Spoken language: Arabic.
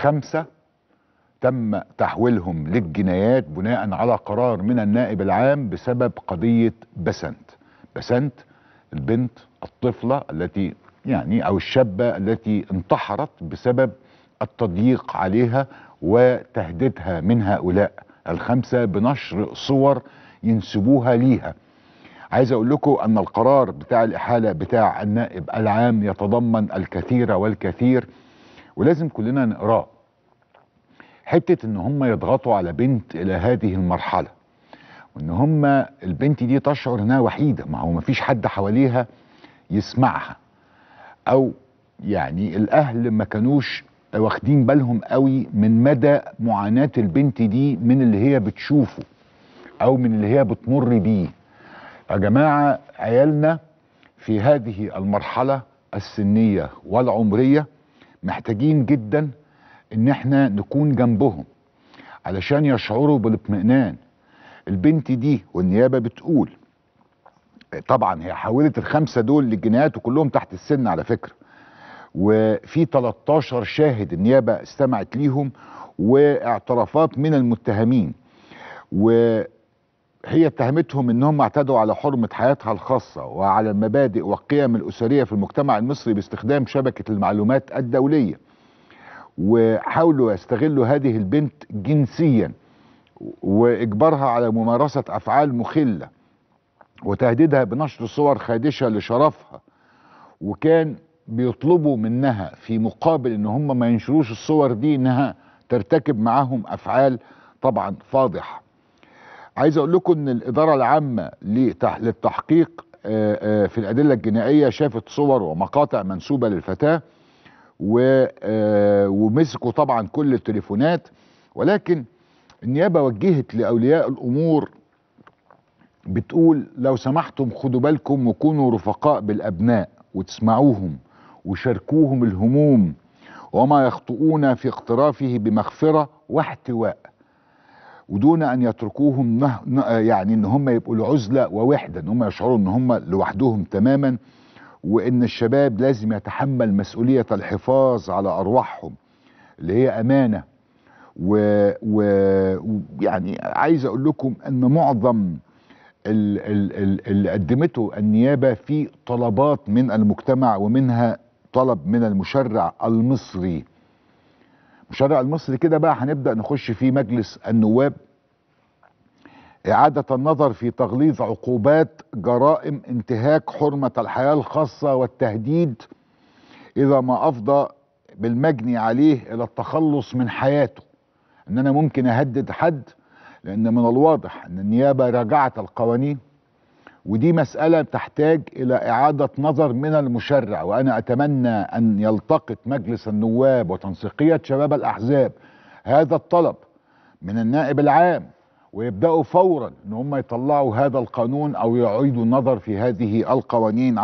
خمسة تم تحويلهم للجنايات بناء على قرار من النائب العام بسبب قضية بسنت بسنت البنت الطفلة التي يعني أو الشابة التي انتحرت بسبب التضييق عليها وتهديدها من هؤلاء الخمسة بنشر صور ينسبوها ليها عايز اقول لكم ان القرار بتاع الاحاله بتاع النائب العام يتضمن الكثير والكثير ولازم كلنا نقراه حتة ان هم يضغطوا على بنت الى هذه المرحلة وان هم البنت دي تشعر انها وحيدة ما هو مفيش حد حواليها يسمعها او يعني الاهل ما كانوش واخدين بالهم قوي من مدى معاناة البنت دي من اللي هي بتشوفه او من اللي هي بتمر بيه يا جماعة عيالنا في هذه المرحلة السنية والعمرية محتاجين جدا ان احنا نكون جنبهم علشان يشعروا بالاطمئنان البنت دي والنيابه بتقول طبعا هي حولت الخمسه دول للجنايات وكلهم تحت السن على فكره وفي 13 شاهد النيابه استمعت ليهم واعترافات من المتهمين و هي اتهمتهم انهم اعتدوا على حرمه حياتها الخاصه وعلى المبادئ والقيم الاسريه في المجتمع المصري باستخدام شبكه المعلومات الدوليه وحاولوا يستغلوا هذه البنت جنسيا واجبرها على ممارسه افعال مخله وتهديدها بنشر صور خادشه لشرفها وكان بيطلبوا منها في مقابل ان هم ما ينشروش الصور دي انها ترتكب معاهم افعال طبعا فاضحه عايز اقول لكم ان الاداره العامه للتحقيق في الادله الجنائيه شافت صور ومقاطع منسوبه للفتاه ومسكوا طبعا كل التليفونات ولكن النيابه وجهت لاولياء الامور بتقول لو سمحتم خدوا بالكم وكونوا رفقاء بالابناء وتسمعوهم وشاركوهم الهموم وما يخطئون في اقترافه بمغفره واحتواء ودون ان يتركوهم يعني ان هم يبقوا العزله ووحده ان هم يشعروا ان هم لوحدهم تماما وان الشباب لازم يتحمل مسؤوليه الحفاظ على ارواحهم اللي هي امانه ويعني و... يعني عايز اقول لكم ان معظم ال... ال... ال... اللي قدمته النيابه في طلبات من المجتمع ومنها طلب من المشرع المصري الشارع المصري كده بقى هنبدا نخش في مجلس النواب إعادة النظر في تغليظ عقوبات جرائم انتهاك حرمة الحياة الخاصة والتهديد إذا ما أفضى بالمجني عليه إلى التخلص من حياته إن أنا ممكن أهدد حد لأن من الواضح أن النيابة راجعت القوانين ودي مسألة تحتاج إلى إعادة نظر من المشرع وأنا أتمنى أن يلتقط مجلس النواب وتنسيقية شباب الأحزاب هذا الطلب من النائب العام ويبدأوا فورا أن هم يطلعوا هذا القانون أو يعيدوا النظر في هذه القوانين